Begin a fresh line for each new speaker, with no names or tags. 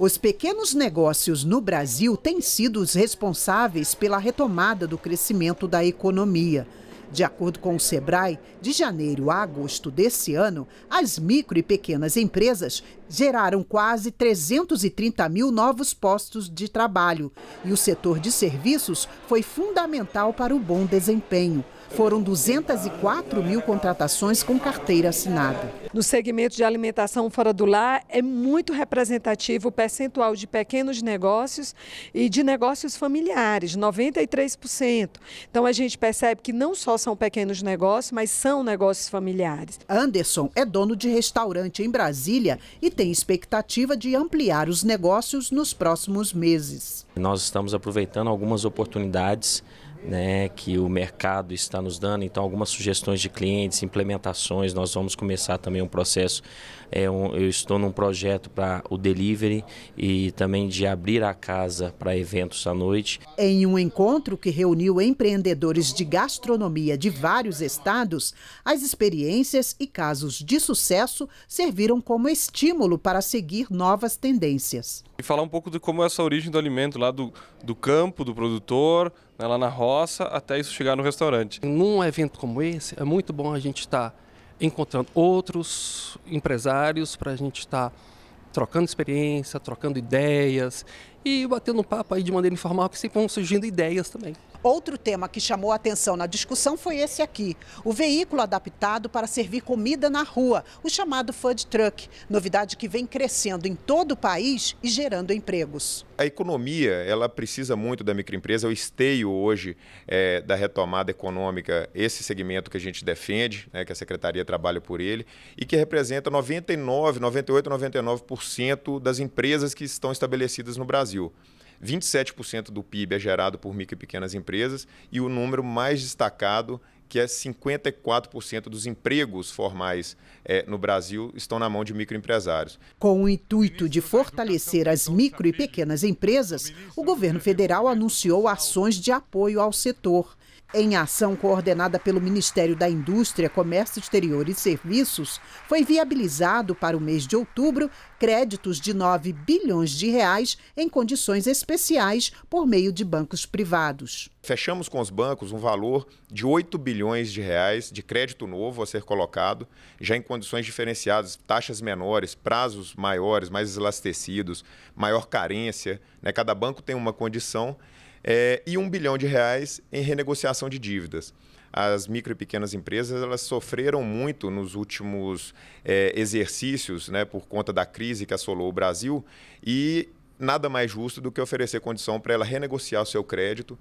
Os pequenos negócios no Brasil têm sido os responsáveis pela retomada do crescimento da economia. De acordo com o Sebrae, de janeiro a agosto desse ano, as micro e pequenas empresas geraram quase 330 mil novos postos de trabalho e o setor de serviços foi fundamental para o bom desempenho. Foram 204 mil contratações com carteira assinada. No segmento de alimentação fora do lar, é muito representativo o percentual de pequenos negócios e de negócios familiares, 93%. Então a gente percebe que não só são pequenos negócios, mas são negócios familiares. Anderson é dono de restaurante em Brasília e tem expectativa de ampliar os negócios nos próximos meses.
Nós estamos aproveitando algumas oportunidades né, que o mercado está nos dando. Então, algumas sugestões de clientes, implementações. Nós vamos começar também um processo. É um, eu estou num projeto para o delivery e também de abrir a casa para eventos à noite.
Em um encontro que reuniu empreendedores de gastronomia de vários estados, as experiências e casos de sucesso serviram como estímulo para seguir novas tendências.
E falar um pouco de como é essa origem do alimento lá do, do campo, do produtor, né, lá na roça até isso chegar no restaurante. Num evento como esse, é muito bom a gente estar tá encontrando outros empresários para a gente estar tá trocando experiência, trocando ideias e batendo um papo aí de maneira informal, que sempre vão surgindo ideias
também. Outro tema que chamou atenção na discussão foi esse aqui: o veículo adaptado para servir comida na rua, o chamado food truck, novidade que vem crescendo em todo o país e gerando empregos.
A economia ela precisa muito da microempresa, o esteio hoje é, da retomada econômica, esse segmento que a gente defende, né, que a secretaria trabalha por ele e que representa 99, 98, 99% das empresas que estão estabelecidas no Brasil. 27% do PIB é gerado por micro e pequenas empresas e o número mais destacado que é 54% dos empregos formais é, no Brasil estão na mão de microempresários.
Com o intuito de fortalecer as micro e pequenas empresas, o governo federal anunciou ações de apoio ao setor. Em ação coordenada pelo Ministério da Indústria, Comércio Exterior e Serviços, foi viabilizado para o mês de outubro créditos de 9 bilhões de reais em condições especiais por meio de bancos privados.
Fechamos com os bancos um valor de 8 bilhões de reais de crédito novo a ser colocado, já em condições diferenciadas, taxas menores, prazos maiores, mais elastecidos, maior carência. Né? Cada banco tem uma condição é, e um bilhão de reais em renegociação de dívidas. As micro e pequenas empresas elas sofreram muito nos últimos é, exercícios, né, por conta da crise que assolou o Brasil, e nada mais justo do que oferecer condição para ela renegociar o seu crédito